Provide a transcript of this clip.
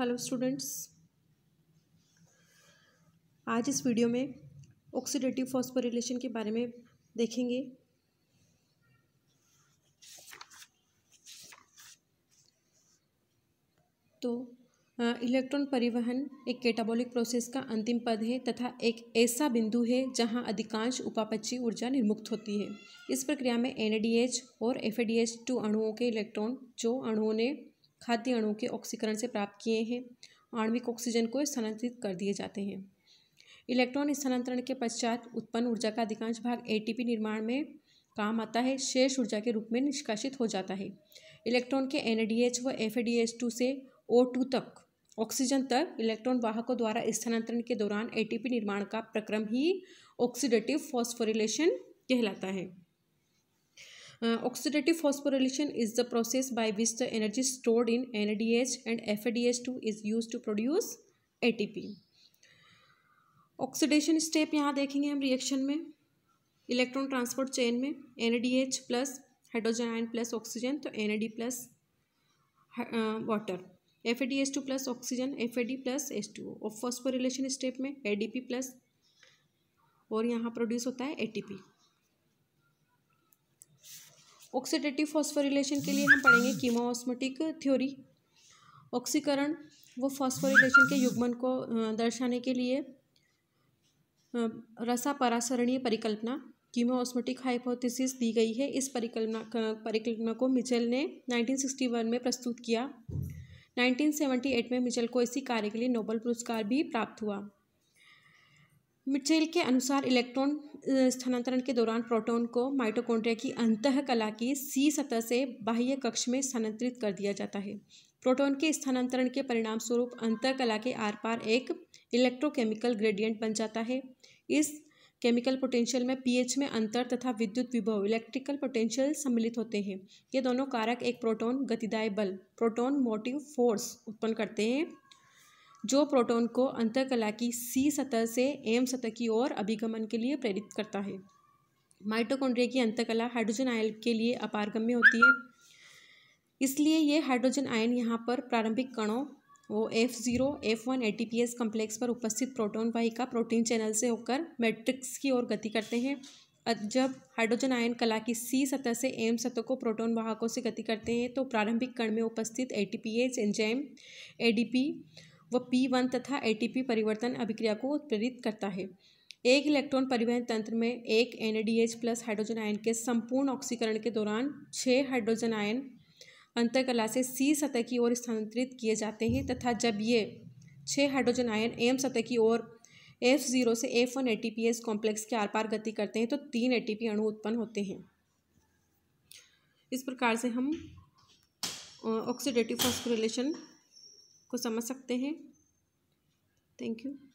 hello students आज इस video में ऑक्सीडेटिव फॉस्फोरिलेशन के बारे में देखेंगे तो इलेक्ट्रॉन परिवहन एक कैटाबॉलिक प्रोसेस का अंतिम पद है तथा एक ऐसा बिंदु है जहां अधिकांश उपापच्ची ऊर्जा निर्मुक्त होती है इस प्रक्रिया में एन और एफ टू अणुओं के इलेक्ट्रॉन जो अणुओं ने खाद्य अणुओं के ऑक्सीकरण से प्राप्त किए हैं आणविक ऑक्सीजन को स्थानांतरित कर दिए जाते हैं इलेक्ट्रॉन स्थानांतरण के पश्चात उत्पन्न ऊर्जा का अधिकांश भाग एटीपी निर्माण में काम आता है शेष ऊर्जा के रूप में निष्कासित हो जाता है इलेक्ट्रॉन के एन व एफ से ओ तक ऑक्सीजन तक इलेक्ट्रॉन वाहकों द्वारा स्थानांतरण के दौरान एटीपी निर्माण का प्रक्रम ही ऑक्सीडेटिव फॉस्फोरिलेशन कहलाता है oxidative energy stored in N D H and F A D H two is use to produce A T P oxidation step यहाँ देखेंगे हम रिएक्शन में इलेक्ट्रॉन ट्रांसपोर्ट चेन में N plus hydrogen ion plus oxygen तो N plus water F two plus oxygen F plus S two और phosphorylation step में A plus और यहाँ प्रोड्यूस होता है ए ऑक्सीडेटिव फॉस्फोरिलेशन के लिए हम पढ़ेंगे कीमोऑस्मेटिक थ्योरी ऑक्सीकरण वो फॉस्फोरिलेशन के युग्मन को दर्शाने के लिए रसा परासरणीय परिकल्पना कीमोऑस्मेटिक हाइपोथेसिस दी गई है इस परिकल्पना परिकल्पना को मिचल ने 1961 में प्रस्तुत किया 1978 में मिचल को इसी कार्य के लिए नोबल पुरस्कार भी प्राप्त हुआ मिटसेल के अनुसार इलेक्ट्रॉन स्थानांतरण के दौरान प्रोटॉन को माइटोकॉन्ड्रिया की अंतकला की सी सतह से बाह्य कक्ष में स्थानांतरित कर दिया जाता है प्रोटॉन के स्थानांतरण के परिणाम स्वरूप अंतःकला के आर पार एक इलेक्ट्रोकेमिकल ग्रेडियंट बन जाता है इस केमिकल पोटेंशियल में पीएच में अंतर तथा विद्युत विभव इलेक्ट्रिकल पोटेंशियल सम्मिलित होते हैं ये दोनों कारक एक प्रोटॉन गतिदाय बल प्रोटॉन मोटिव फोर्स उत्पन्न करते हैं जो प्रोटॉन को अंतकला की सी सतह से एम सतह की ओर अभिगमन के लिए प्रेरित करता है माइटोकॉन्ड्रिया की अंतकला हाइड्रोजन आयन के लिए अपारगम्य होती है इसलिए ये हाइड्रोजन आयन यहाँ पर प्रारंभिक कणों वो F zero F one A T P S complex पर उपस्थित प्रोटोन वाहिका प्रोटीन चैनल से होकर मैट्रिक्स की ओर गति करते हैं जब हाइड्रोजन आयन कला की सी सतह से एम सतह को प्रोटोन वाहकों से गति करते हैं तो प्रारंभिक कण में उपस्थित A T P H enzyme A D P वह पी वन तथा एटीपी परिवर्तन अभिक्रिया को उत्प्रेरित करता है एक इलेक्ट्रॉन परिवहन तंत्र में एक एनएडीएच प्लस हाइड्रोजन आयन के संपूर्ण ऑक्सीकरण के दौरान छः हाइड्रोजन आयन अंतरकला से सी सतह की ओर स्थानांतरित किए जाते हैं तथा जब ये छः हाइड्रोजन आयन एम सतह की ओर एफ जीरो से एफ वन एटीपीएस कॉम्प्लेक्स के आर पार गति करते हैं तो तीन पी अणु उत्पन्न होते हैं इस प्रकार से हम ऑक्सीडेटिव फॉस्फोरिलेशन को समझ सकते हैं थैंक यू